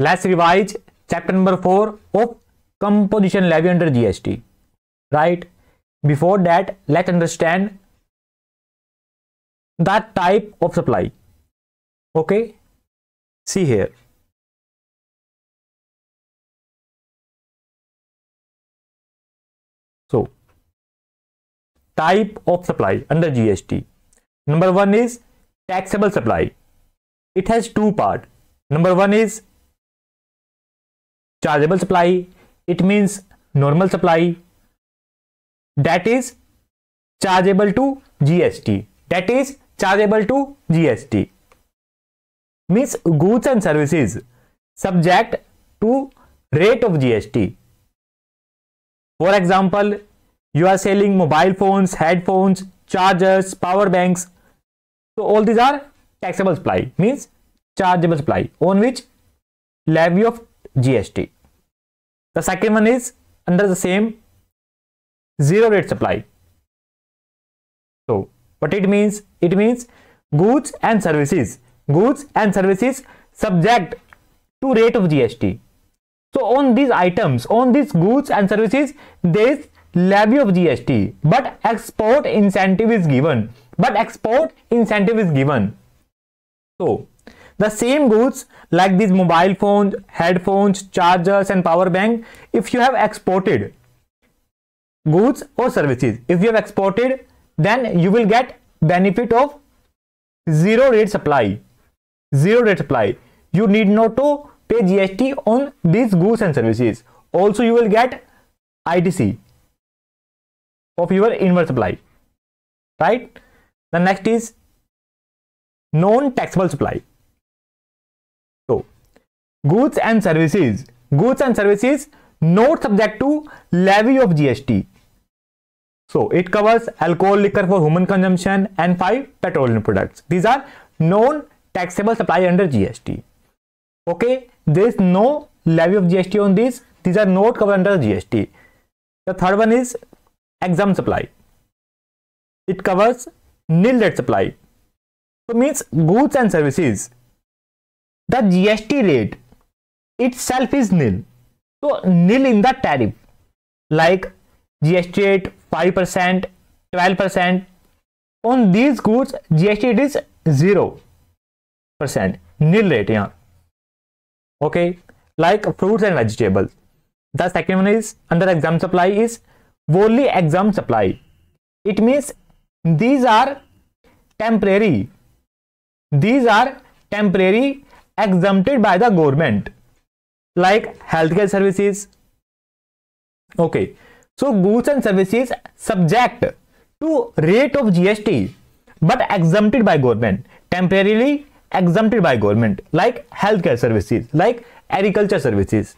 Let's revise chapter number four of composition levy under GST right before that let understand that type of supply okay see here so type of supply under GST number one is taxable supply it has two part number one is chargeable supply it means normal supply that is chargeable to gst that is chargeable to gst means goods and services subject to rate of gst for example you are selling mobile phones headphones chargers power banks so all these are taxable supply means chargeable supply on which levy of gst The second one is under the same zero rate supply. So what it means? It means goods and services, goods and services subject to rate of GST. So on these items, on these goods and services, there is levy of GST, but export incentive is given. But export incentive is given. So the same goods like these mobile phones, headphones, chargers and power bank. If you have exported goods or services, if you have exported, then you will get benefit of zero rate supply. Zero rate supply. You need not to pay GST on these goods and services. Also, you will get ITC of your inward supply. Right? The next is non-taxable supply goods and services goods and services not subject to levy of gst so it covers alcohol liquor for human consumption and five petroleum products these are non taxable supply under gst okay there is no levy of gst on these these are not covered under gst the third one is exempt supply it covers nil rate supply so means goods and services the gst rate itself is nil so nil in the tariff like gst rate 5% 12% on these goods gst is 0% nil rate yeah okay like fruits and vegetables the second one is under exam supply is only exam supply it means these are temporary these are temporary exempted by the government like healthcare services okay so goods and services subject to rate of gst but exempted by government temporarily exempted by government like healthcare services like agriculture services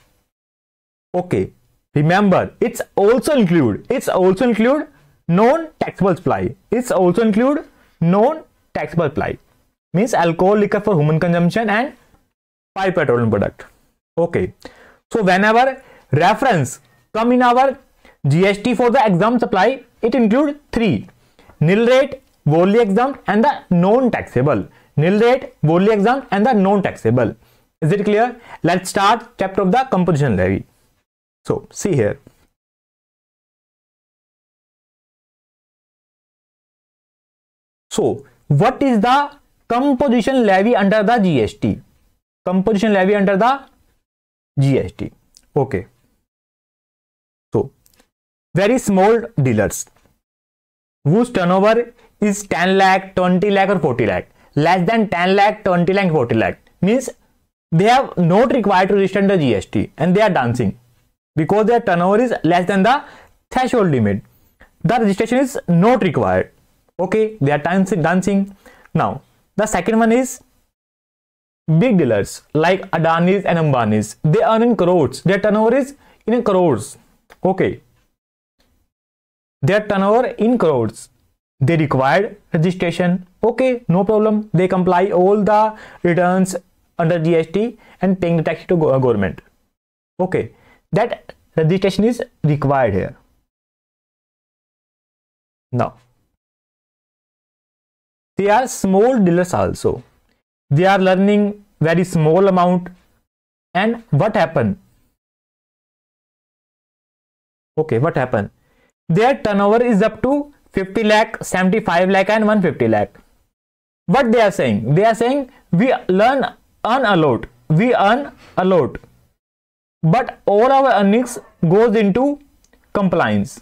okay remember it's also include it's also include non taxable supply it's also include non taxable supply means alcohol liquor for human consumption and five petroleum product Okay. So whenever reference come in our GST for the exempt supply, it include three nil rate, wholly exempt, and the non-taxable. Nil rate, wholly exempt, and the non-taxable. Is it clear? Let's start chapter of the composition levy. So see here. So what is the composition levy under the GST? Composition levy under the GST okay so very small dealers whose turnover is ten lakh twenty lakh or forty lakh less than ten lakh twenty lakh forty lakh means they have not required to register the GST and they are dancing because their turnover is less than the threshold limit the registration is not required okay they are dancing now the second one is big dealers like Adanis and Ambanis. They earn in crores. Their turnover is in crores. Okay. Their turnover in crores. They required registration. Okay, no problem. They comply all the returns under GST and paying the tax to uh, government. Okay, that registration is required here. Now, they are small dealers also they are learning very small amount and what happened okay what happened their turnover is up to 50 lakh 75 lakh and 150 lakh what they are saying they are saying we learn earn a lot we earn a lot but all our earnings goes into compliance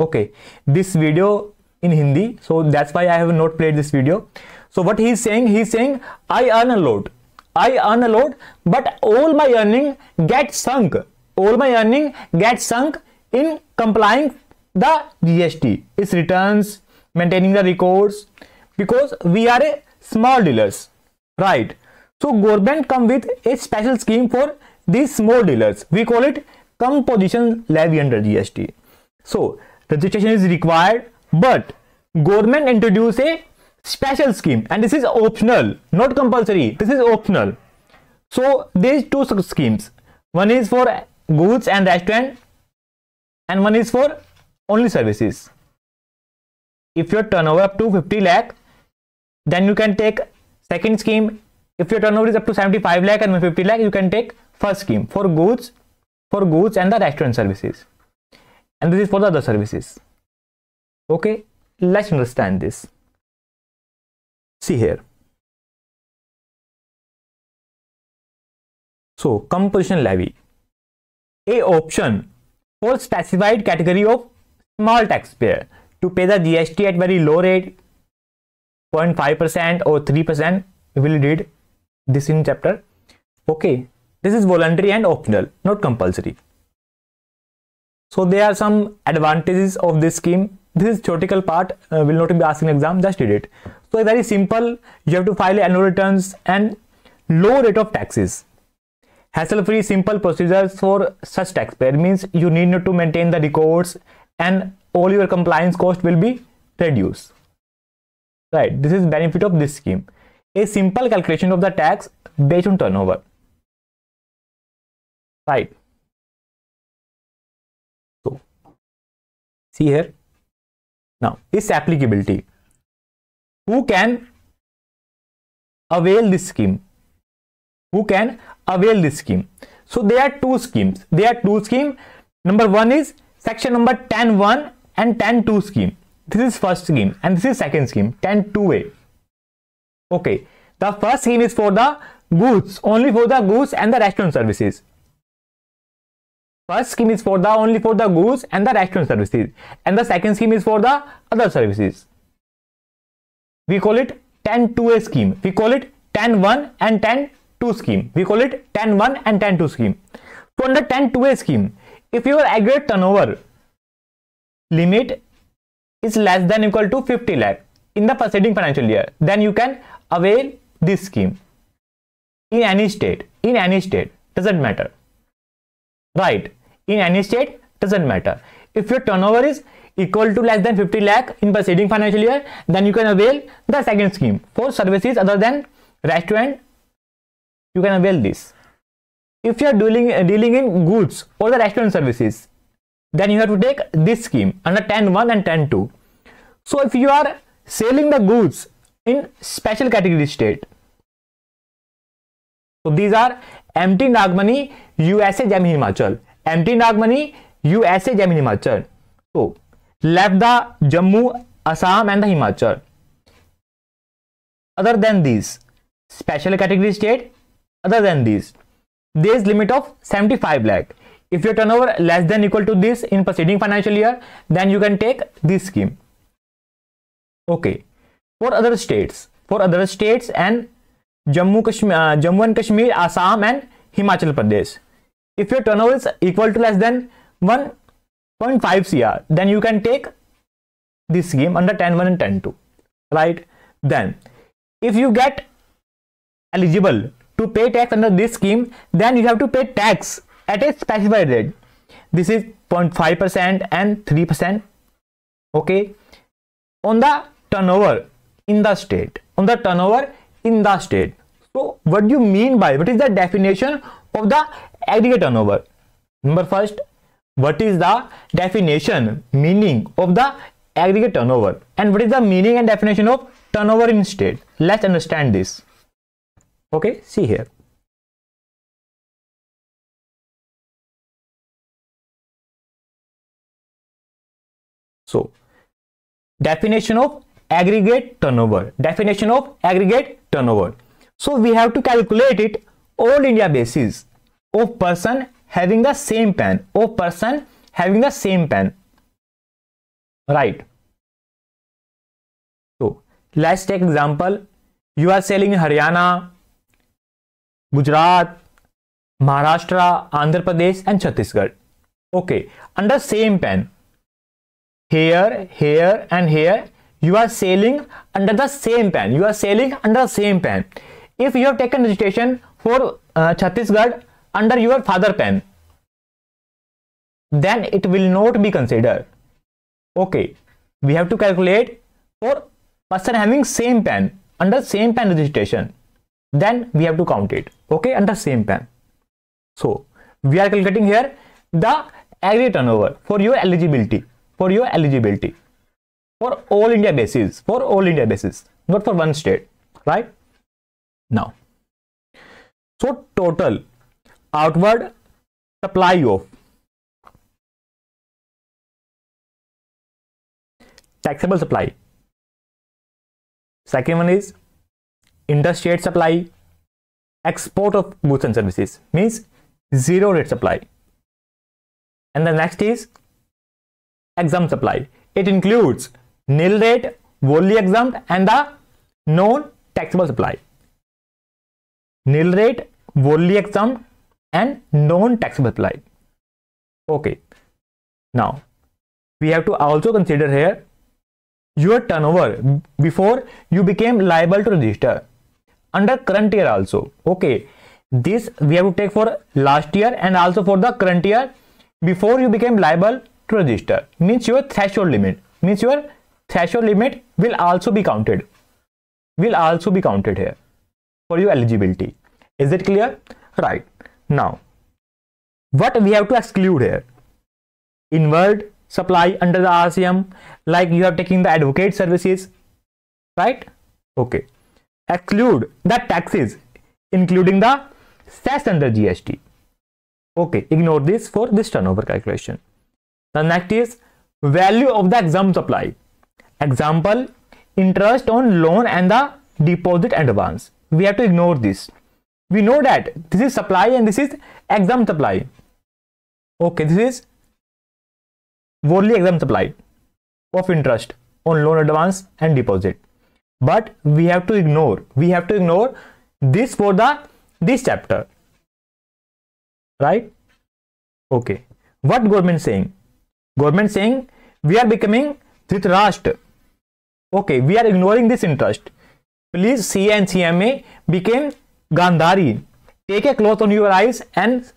okay this video in Hindi. So that's why I have not played this video. So what he is saying, he is saying, I earn a lot. I earn a lot, but all my earning gets sunk. All my earning gets sunk in complying the GST, its returns, maintaining the records, because we are a small dealers, right? So government come with a special scheme for these small dealers. We call it composition levy under GST. So registration is required but government introduced a special scheme and this is optional, not compulsory. This is optional. So there is two schemes. One is for goods and restaurant and one is for only services. If your turnover up to 50 lakh, then you can take second scheme. If your turnover is up to 75 lakh and 150 lakh, you can take first scheme for goods, for goods and the restaurant services. And this is for the other services. Okay, let's understand this. See here. So, composition levy. A option for specified category of small taxpayer to pay the GST at very low rate 0.5% or 3% we will read this in chapter okay this is voluntary and optional not compulsory so there are some advantages of this scheme this is theoretical part uh, will not be asked in exam just read it so very simple you have to file annual returns and low rate of taxes hassle-free simple procedures for such taxpayer means you need not to maintain the records and all your compliance cost will be reduced right this is benefit of this scheme a simple calculation of the tax based on turnover right so see here now, its applicability. Who can avail this scheme? Who can avail this scheme? So there are two schemes. There are two scheme. Number one is section number 1 and 10.2 scheme. This is first scheme and this is second scheme 10.2a. Okay. The first scheme is for the goods, only for the goods and the restaurant services. First scheme is for the only for the goods and the restaurant services and the second scheme is for the other services. We call it 10-2A scheme. We call it 10-1 and 10-2 scheme. We call it 10-1 and 10-2 scheme. So under 10-2A scheme, if your aggregate turnover limit is less than equal to 50 lakh in the preceding financial year, then you can avail this scheme in any state, in any state, doesn't matter right in any state doesn't matter if your turnover is equal to less than 50 lakh in preceding financial year then you can avail the second scheme for services other than restaurant you can avail this if you are dealing uh, dealing in goods or the restaurant services then you have to take this scheme under 101 and 102 so if you are selling the goods in special category state so these are M T Nagamani USA jam Himachal M T Nagamani USA jam Himachal तो left the Jammu, Assam and the Himachal. Other than these, special category state, other than these, there is limit of 75 lakh. If your turnover less than equal to this in preceding financial year, then you can take this scheme. Okay. For other states, for other states and Uh, Jammu and Kashmir, Assam, and Himachal Pradesh. If your turnover is equal to less than 1.5 cr, then you can take this scheme under 10.1 and 10.2. Right? Then, if you get eligible to pay tax under this scheme, then you have to pay tax at a specified rate. This is 0.5% and 3%. Okay. On the turnover in the state, on the turnover in the state. So what do you mean by what is the definition of the aggregate turnover? Number first, what is the definition meaning of the aggregate turnover and what is the meaning and definition of turnover in state? Let's understand this. Okay, see here. So definition of aggregate turnover. Definition of aggregate turnover. So we have to calculate it all India basis of person having the same pen, of person having the same pen. Right. So let's take example. You are selling Haryana, Gujarat, Maharashtra, Andhra Pradesh and Chhattisgarh. Okay, under same pen, here, here and here you are sailing under the same pen. you are sailing under the same pen. if you have taken registration for uh, Chhattisgarh under your father pen, then it will not be considered okay we have to calculate for person having same pen under same pen registration then we have to count it okay under same pen. so we are calculating here the aggregate turnover for your eligibility for your eligibility for all India basis, for all India basis, not for one state, right? Now, so total outward supply of taxable supply. Second one is interstate supply, export of goods and services means zero rate supply. And the next is exempt supply. It includes nil rate, wholly exempt, and the non taxable supply. Nil rate, wholly exempt, and non taxable supply. Okay, now we have to also consider here your turnover before you became liable to register under current year also. Okay, this we have to take for last year and also for the current year before you became liable to register means your threshold limit means your threshold limit will also be counted will also be counted here for your eligibility is it clear right now what we have to exclude here inward supply under the rcm like you are taking the advocate services right okay exclude the taxes including the cess under gst okay ignore this for this turnover calculation the next is value of the exempt supply example interest on loan and the deposit advance we have to ignore this we know that this is supply and this is exempt supply okay this is wholly exempt supply of interest on loan advance and deposit but we have to ignore we have to ignore this for the this chapter right okay what government saying government saying we are becoming dhritarashtra Okay, we are ignoring this interest. Please, C and CMA became Gandhari. Take a cloth on your eyes and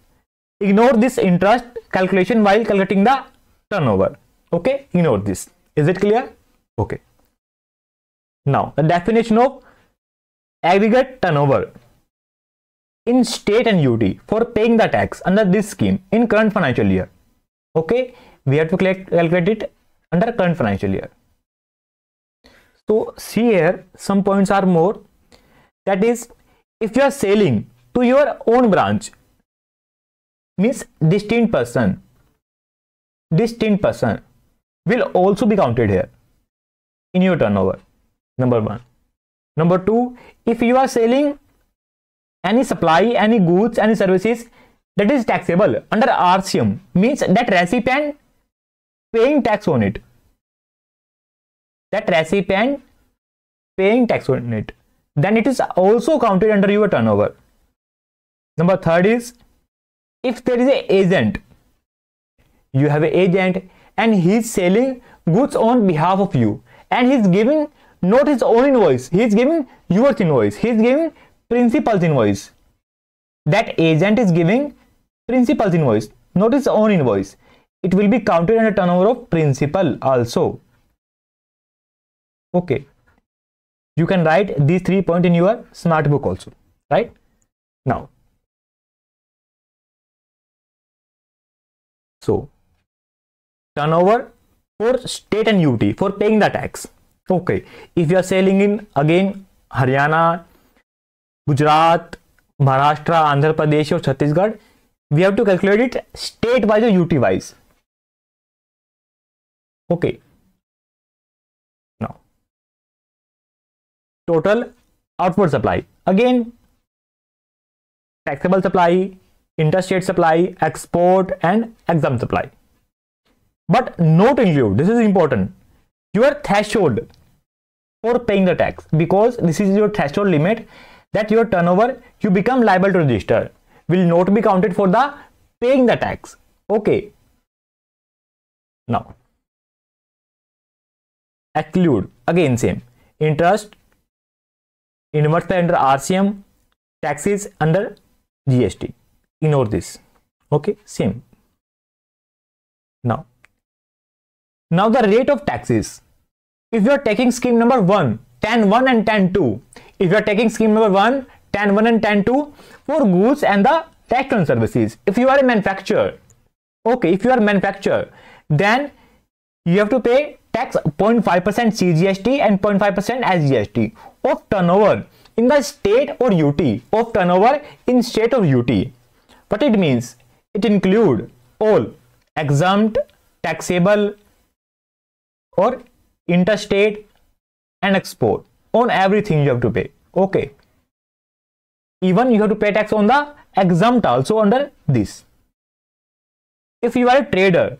ignore this interest calculation while calculating the turnover. Okay, ignore this. Is it clear? Okay. Now, the definition of aggregate turnover in state and UT for paying the tax under this scheme in current financial year. Okay, we have to calculate it under current financial year. So here some points are more that is if you are selling to your own branch means distinct person distinct person will also be counted here in your turnover number one number two if you are selling any supply any goods any services that is taxable under rcm means that recipient paying tax on it that recipient paying tax on it then it is also counted under your turnover number third is if there is an agent you have an agent and he is selling goods on behalf of you and he is giving not his own invoice he is giving your invoice he is giving principal's invoice that agent is giving principal's invoice not his own invoice it will be counted under turnover of principal also okay you can write these three point in your smart book also right now so turnover for state and ut for paying the tax okay if you are selling in again haryana gujarat maharashtra andhra pradesh or chhattisgarh we have to calculate it state wise or ut wise okay total outward supply. Again, taxable supply, interstate supply, export and exempt supply. But note include, this is important, your threshold for paying the tax because this is your threshold limit that your turnover you become liable to register will not be counted for the paying the tax. Okay. Now, exclude again same interest inversely under RCM, taxes under GST. Ignore this. Okay, same. Now, now the rate of taxes. If you are taking scheme number 1, tan 1 and tan 2. If you are taking scheme number 1, tan 1 and tan 2 for goods and the tax on services. If you are a manufacturer, okay, if you are a manufacturer, then you have to pay tax 0.5% CGST and 0.5% as GST of turnover in the state or UT of turnover in state of UT. What it means? It include all exempt, taxable or interstate and export on everything you have to pay. Okay. Even you have to pay tax on the exempt also under this. If you are a trader,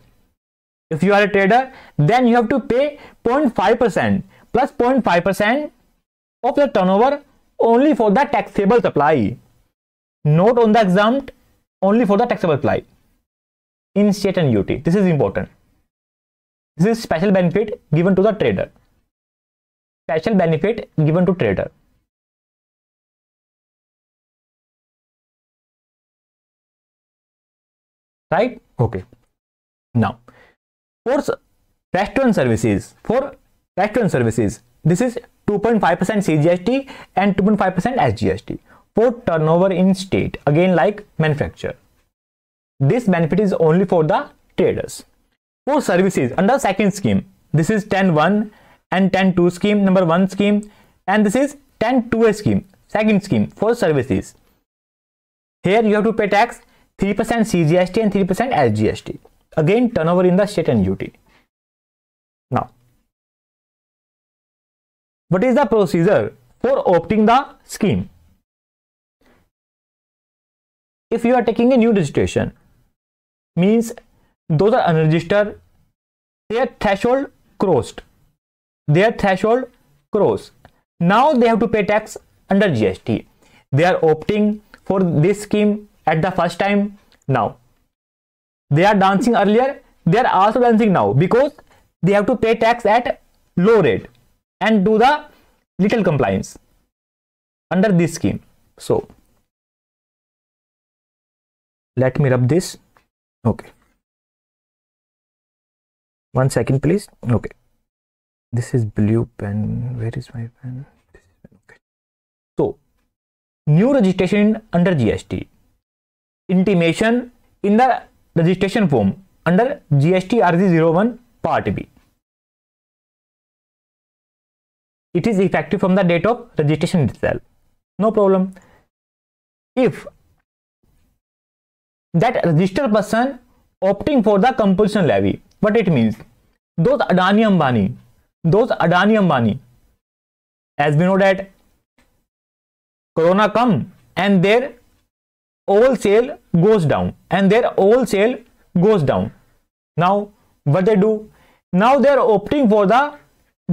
if you are a trader, then you have to pay 0.5% plus 0.5% of the turnover only for the taxable supply. Note on the exempt only for the taxable supply in state and duty. This is important. This is special benefit given to the trader. Special benefit given to trader. Right? Okay. Now, for restaurant services, for restaurant services, this is 2.5% CGST and 2.5% SGST for turnover in state again like manufacture. This benefit is only for the traders. For services under second scheme this is 10.1 and 10.2 scheme number 1 scheme and this is 10.2 scheme second scheme for services. Here you have to pay tax 3% CGST and 3% SGST. Again turnover in the state and duty. What is the procedure for opting the scheme? If you are taking a new registration, means those are unregistered, their threshold crossed, their threshold cross. Now they have to pay tax under GST. They are opting for this scheme at the first time now. They are dancing earlier, they are also dancing now because they have to pay tax at low rate and do the little compliance under this scheme so let me rub this okay one second please okay this is blue pen where is my pen okay so new registration under gst intimation in the registration form under gst rz01 part b it is effective from the date of registration itself no problem if that registered person opting for the compulsion levy what it means those adani ambani those adani ambani as we know that corona come and their all sale goes down and their all sale goes down now what they do now they are opting for the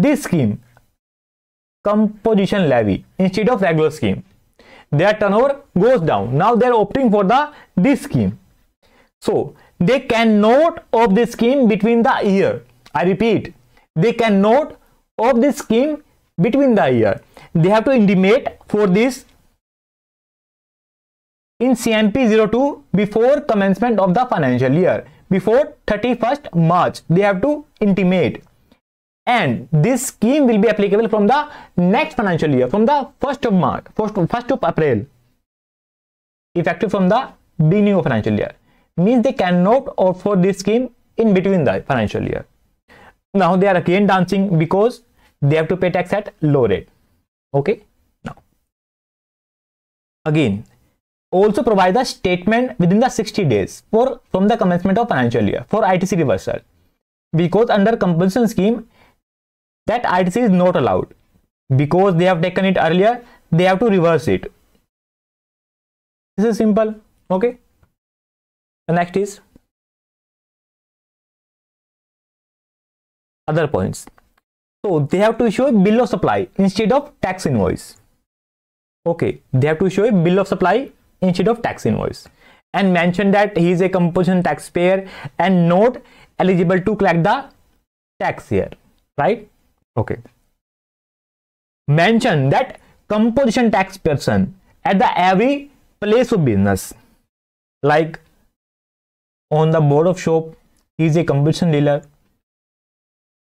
this scheme composition levy instead of regular scheme. Their turnover goes down. Now they are opting for the this scheme. So they cannot of this scheme between the year. I repeat, they cannot of this scheme between the year. They have to intimate for this in CMP 02 before commencement of the financial year before 31st March they have to intimate and this scheme will be applicable from the next financial year from the 1st of March, 1st, 1st of April, effective from the beginning of financial year. Means they cannot opt for this scheme in between the financial year. Now they are again dancing because they have to pay tax at low rate. Okay. Now, again, also provide the statement within the 60 days for from the commencement of financial year for ITC reversal. Because under compulsion scheme, that ITC is not allowed. Because they have taken it earlier, they have to reverse it. This is simple. Okay. The next is other points. So they have to show bill of supply instead of tax invoice. Okay, they have to show a bill of supply instead of tax invoice and mention that he is a composition taxpayer and not eligible to collect the tax here, right? okay mention that composition tax person at the every place of business like on the board of shop he is a composition dealer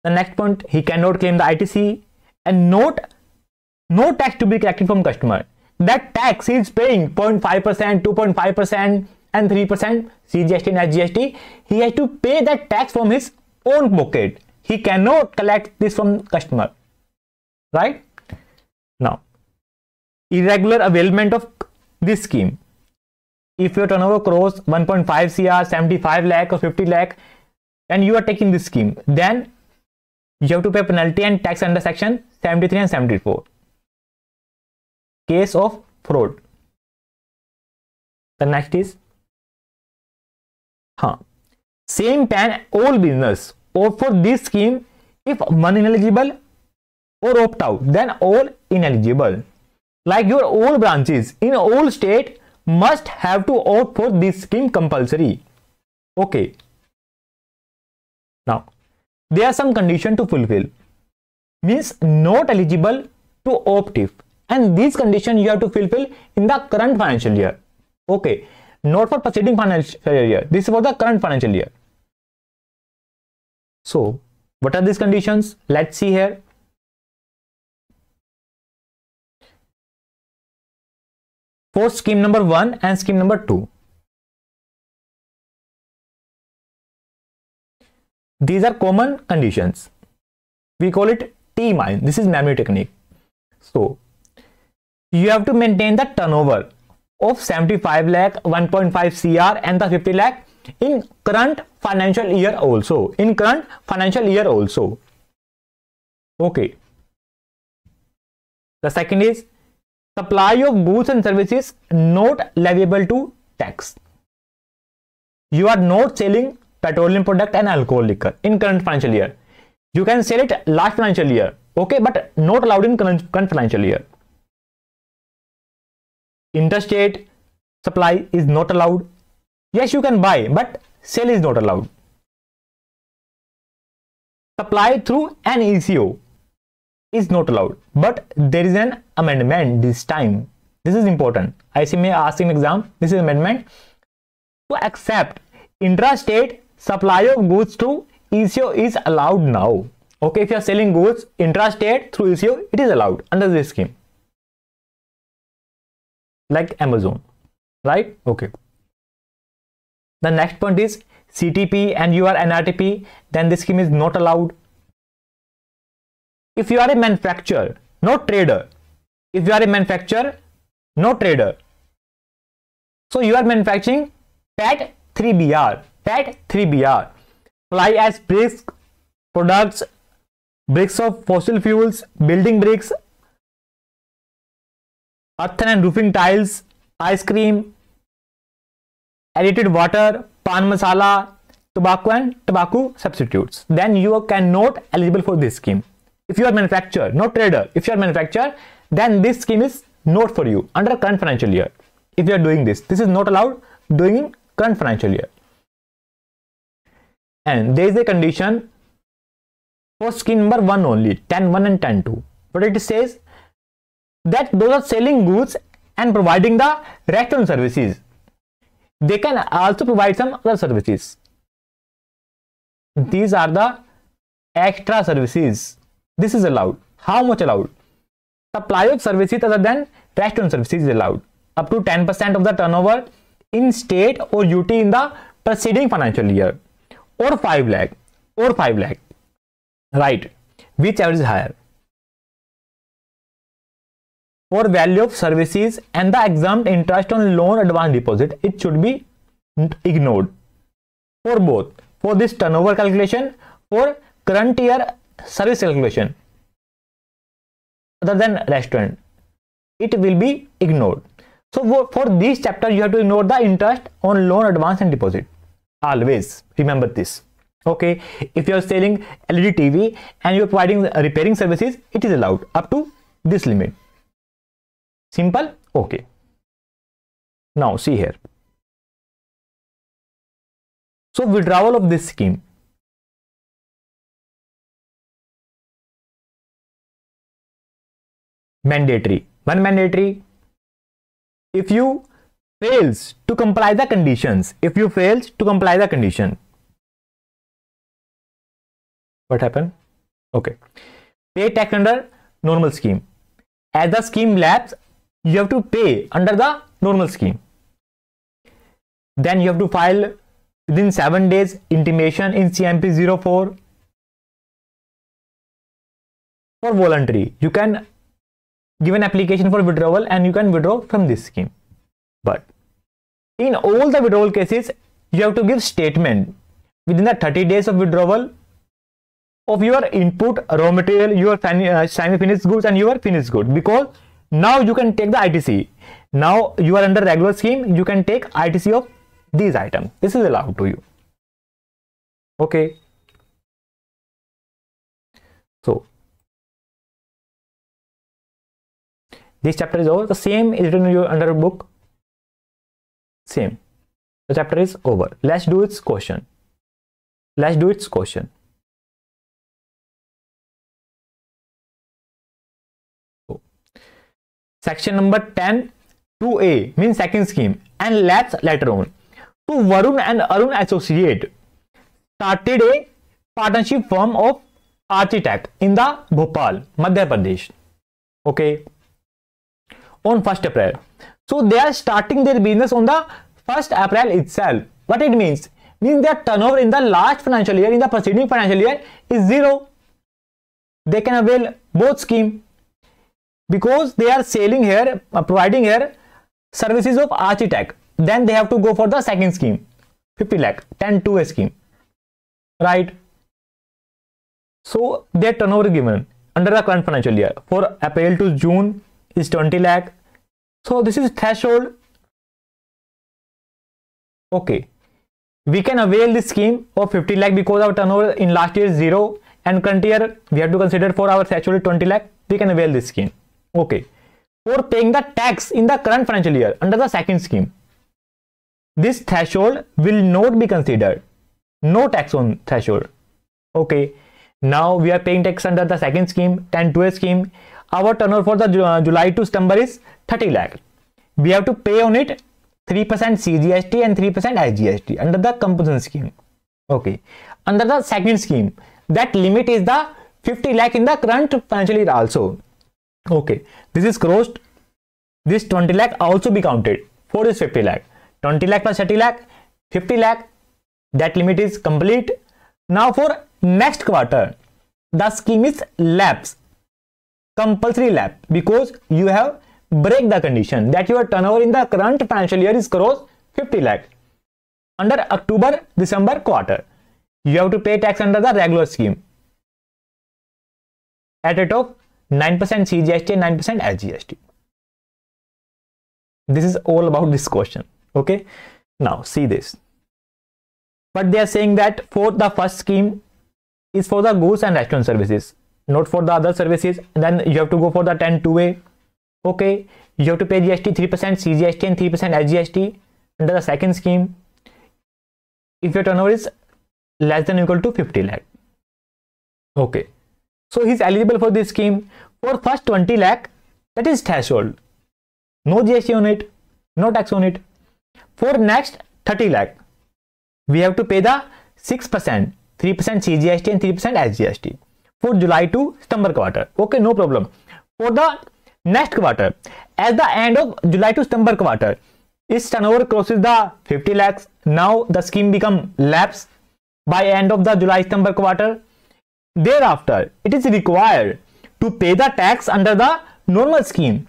the next point he cannot claim the itc and note no tax to be collected from customer that tax is paying 0.5% 2.5% and 3% cgst and sgst he has to pay that tax from his own pocket he cannot collect this from customer right now irregular availment of this scheme if your turnover crosses 1.5 cr 75 lakh or 50 lakh and you are taking this scheme then you have to pay penalty and tax under section 73 and 74 case of fraud the next is huh same pan all business or for this scheme if one ineligible or opt out then all ineligible like your all branches in all state must have to opt for this scheme compulsory okay now there are some condition to fulfill means not eligible to opt if and these condition you have to fulfill in the current financial year okay not for preceding financial year this is for the current financial year so what are these conditions? Let's see here. For scheme number 1 and scheme number 2. These are common conditions. We call it T mine. This is memory technique. So you have to maintain the turnover of 75 lakh 1.5 cr and the 50 lakh in current financial year also in current financial year also okay the second is supply of goods and services not leviable to tax you are not selling petroleum product and alcohol liquor in current financial year you can sell it last financial year okay but not allowed in current, current financial year interstate supply is not allowed yes you can buy but sale is not allowed supply through an eco is not allowed but there is an amendment this time this is important see may ask in exam this is amendment to accept intrastate supply of goods through eco is allowed now okay if you are selling goods intrastate through eco it is allowed under this scheme like amazon right okay the next point is CTP and you are NRTP, then this scheme is not allowed. If you are a manufacturer, not trader. If you are a manufacturer, no trader. So you are manufacturing PET 3BR, PET 3BR. Fly as bricks, products, bricks of fossil fuels, building bricks, earthen and roofing tiles, ice cream, edited water, pan masala, tobacco and tobacco substitutes. Then you can not eligible for this scheme. If you are manufacturer, not trader, if you are manufacturer, then this scheme is not for you under current financial year. If you are doing this, this is not allowed during current financial year. And there is a condition for scheme number 1 only, 10 1 and 10 2. But it says that those are selling goods and providing the restaurant services they can also provide some other service these are the extra services this is allowed how much allowed supply of services other than restaurant services is allowed up to ten percent of the turnover in state or UT in the preceding financial year or five lakh or five lakh right whichever is higher for value of services and the exempt interest on loan advance deposit it should be ignored for both for this turnover calculation for current year service calculation other than restaurant it will be ignored so for these chapters you have to ignore the interest on loan advance and deposit always remember this okay if you are selling led tv and you are providing repairing services it is allowed up to this limit simple okay now see here so withdrawal of this scheme mandatory one mandatory if you fails to comply the conditions if you fails to comply the condition what happened okay pay tax under normal scheme as the scheme lapse you have to pay under the normal scheme then you have to file within 7 days intimation in cmp 04 for voluntary you can give an application for withdrawal and you can withdraw from this scheme but in all the withdrawal cases you have to give statement within the 30 days of withdrawal of your input raw material your uh, semi finished goods and your finished goods because now you can take the itc now you are under regular scheme you can take itc of these items this is allowed to you okay so this chapter is over the same is written in your under book same the chapter is over let's do its question let's do its question section number ten two A mean second scheme and let's later on to Varun and Arun associate started a partnership form of architect in the Bhopal Madhya Pradesh okay on first April so they are starting their business on the first April itself what it means mean their turnover in the last financial year in the proceeding financial year is zero they can avail both scheme because they are selling here uh, providing here services of architect then they have to go for the second scheme 50 lakh 10 to a scheme right so their turnover given under the current financial year for April to June is 20 lakh so this is threshold okay we can avail this scheme of 50 lakh because our turnover in last year is zero and current year we have to consider for our threshold 20 lakh we can avail this scheme Okay. For paying the tax in the current financial year under the second scheme. This threshold will not be considered. No tax on threshold. Okay. Now we are paying tax under the second scheme, 10 2 scheme. Our turnover for the uh, July to September is 30 lakh. We have to pay on it 3% CGST and 3% IGST under the composition scheme. Okay. Under the second scheme, that limit is the 50 lakh in the current financial year also okay this is gross. this 20 lakh also be counted 4 is 50 lakh 20 lakh plus 30 lakh 50 lakh that limit is complete now for next quarter the scheme is lapse compulsory lapse because you have break the condition that your turnover in the current financial year is gross 50 lakh under october december quarter you have to pay tax under the regular scheme at rate of 9% CGST and 9% SGST. This is all about this question. Okay. Now see this. But they are saying that for the first scheme is for the goods and restaurant services, not for the other services. Then you have to go for the 10 2A. Okay. You have to pay GST 3%, CGST and 3% SGST under the second scheme. If your turnover is less than or equal to 50 lakh. Okay. So he is eligible for this scheme. For first 20 lakh, that is threshold. No GST on it, no tax on it. For next 30 lakh, we have to pay the 6%, 3% CGST and 3% SGST for July to September quarter. Okay, no problem. For the next quarter, at the end of July to September quarter, is turnover crosses the 50 lakhs. Now the scheme become lapse by end of the July September quarter Thereafter, it is required to pay the tax under the normal scheme.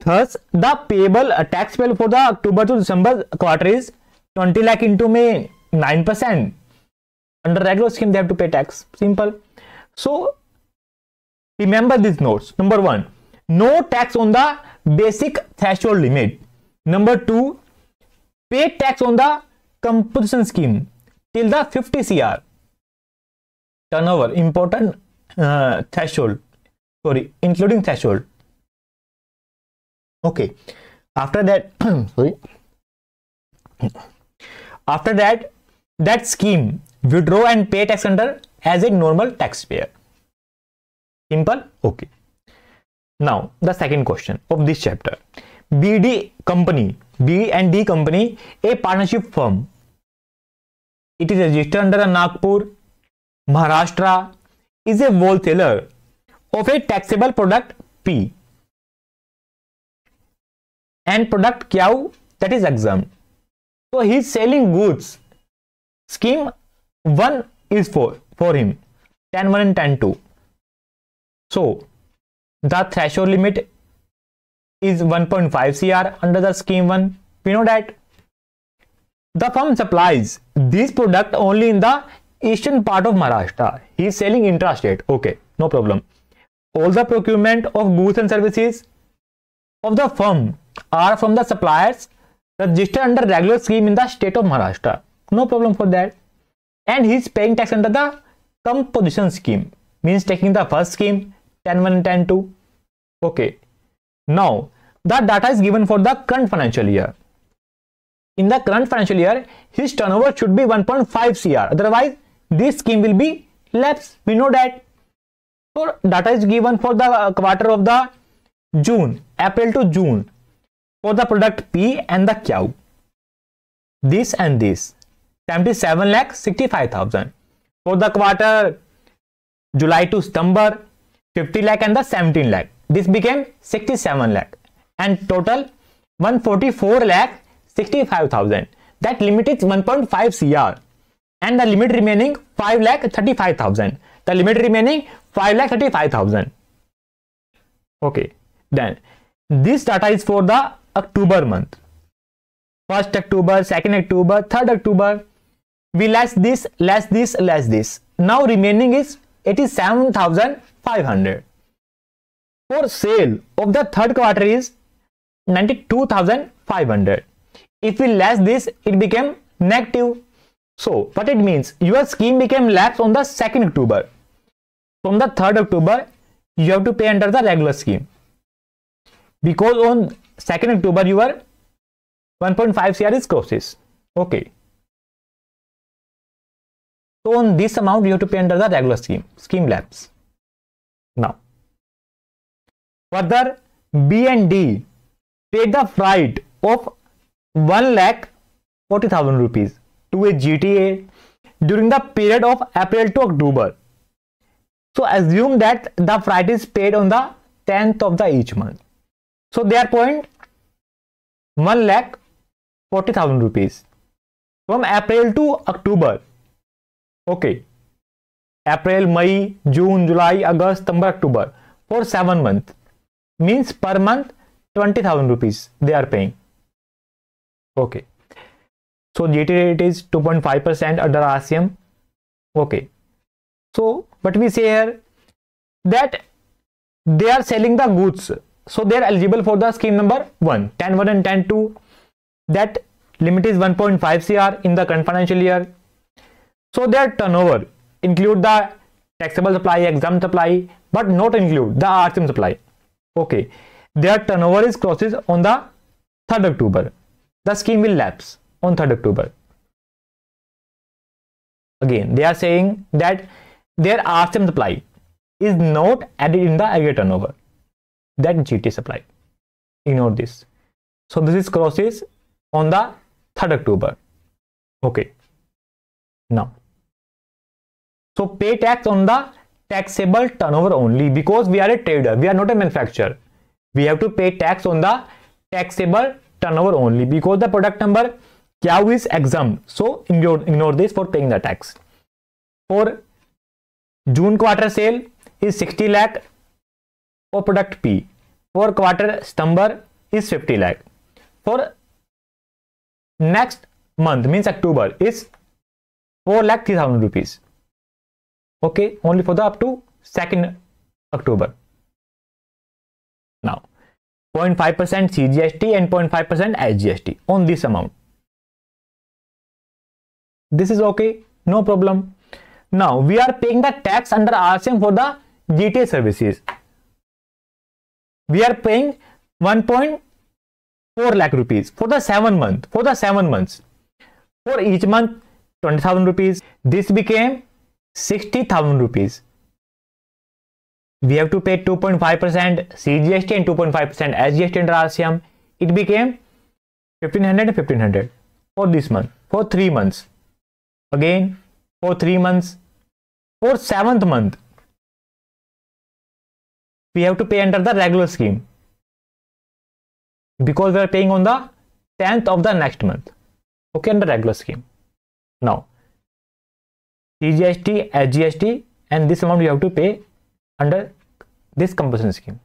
Thus, the payable uh, tax payable for the October to December quarter is 20 lakh into May 9%. Under regular scheme, they have to pay tax. Simple. So, remember these notes. Number one, no tax on the basic threshold limit. Number two, pay tax on the compensation scheme till the 50 CR. turnover important uh, threshold sorry including threshold okay after that sorry after that that scheme withdraw and pay tax under as a normal taxpayer simple okay now the second question of this chapter bd company b and d company a partnership firm it is registered under the nagpur Maharashtra is a wholesaler of a taxable product P and product Q that is exempt. So he is selling goods. Scheme 1 is for, for him 10 1 and 10 2. So the threshold limit is 1.5 CR under the scheme 1. We know that the firm supplies this product only in the eastern part of Maharashtra. He is selling intrastate. Okay, no problem. All the procurement of goods and services of the firm are from the suppliers registered under regular scheme in the state of Maharashtra. No problem for that. And he is paying tax under the composition scheme, means taking the first scheme 101, and 102. Okay. Now, the data is given for the current financial year. In the current financial year, his turnover should be 1.5 CR, otherwise this scheme will be lapse we know that so data is given for the quarter of the june april to june for the product p and the Q. this and this 77 lakh 65000 for the quarter july to september 50 lakh and the 17 lakh this became 67 lakh and total 144 lakh 65000 that limit is 1.5 cr and the limit remaining 5 lakh 35,000. The limit remaining 5 lakh 35,000. Okay, then this data is for the October month. 1st October, 2nd October, 3rd October. We less this, less this, less this. Now remaining is 87,500. For sale of the third quarter is 92,500. If we less this, it became negative so what it means, your scheme became lapse on the 2nd October. From the 3rd October, you have to pay under the regular scheme. Because on 2nd October, your 1.5 CR is Okay. So on this amount, you have to pay under the regular scheme, scheme lapse. Now, further, B and D paid the freight of 1 lakh 40,000 rupees to a GTA during the period of April to October. So assume that the freight is paid on the 10th of the each month. So their point 1 lakh 40,000 rupees from April to October. Okay. April, May, June, July, August, September, October for 7 months means per month 20,000 rupees they are paying. Okay. So the rate is 2.5% under RCM. Okay. So what we say here that they are selling the goods. So they are eligible for the scheme number 1, 10 and 10 2. That limit is 1.5 CR in the current financial year. So their turnover include the taxable supply, exempt supply, but not include the RCM supply. Okay. Their turnover is crosses on the 3rd October. The scheme will lapse on 3rd October. Again, they are saying that their RCM supply is not added in the aggregate turnover, that GT supply. Ignore this. So this is crosses on the 3rd October. Okay. Now, so pay tax on the taxable turnover only because we are a trader, we are not a manufacturer. We have to pay tax on the taxable turnover only because the product number cow is exempt so ignore, ignore this for paying the tax for june quarter sale is 60 lakh for product p for quarter september is 50 lakh for next month means october is 4 lakh 3000 rupees okay only for the up to 2nd october now 0.5% CGST and 0.5% SGST on this amount this is okay no problem now we are paying the tax under RCM for the GTA services we are paying 1.4 lakh rupees for the 7 month for the 7 months for each month 20000 rupees this became 60000 rupees we have to pay 2.5% CGST and 2.5% SGST under RCM it became 1500 1500 for this month for 3 months again for three months for seventh month we have to pay under the regular scheme because we are paying on the tenth of the next month okay under regular scheme now TGST S G S T and this amount you have to pay under this composition scheme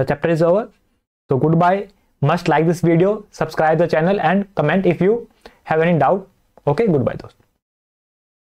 the chapter is over so good bye must like this video subscribe the channel and comment if you have any doubt okay good bye दोस्तों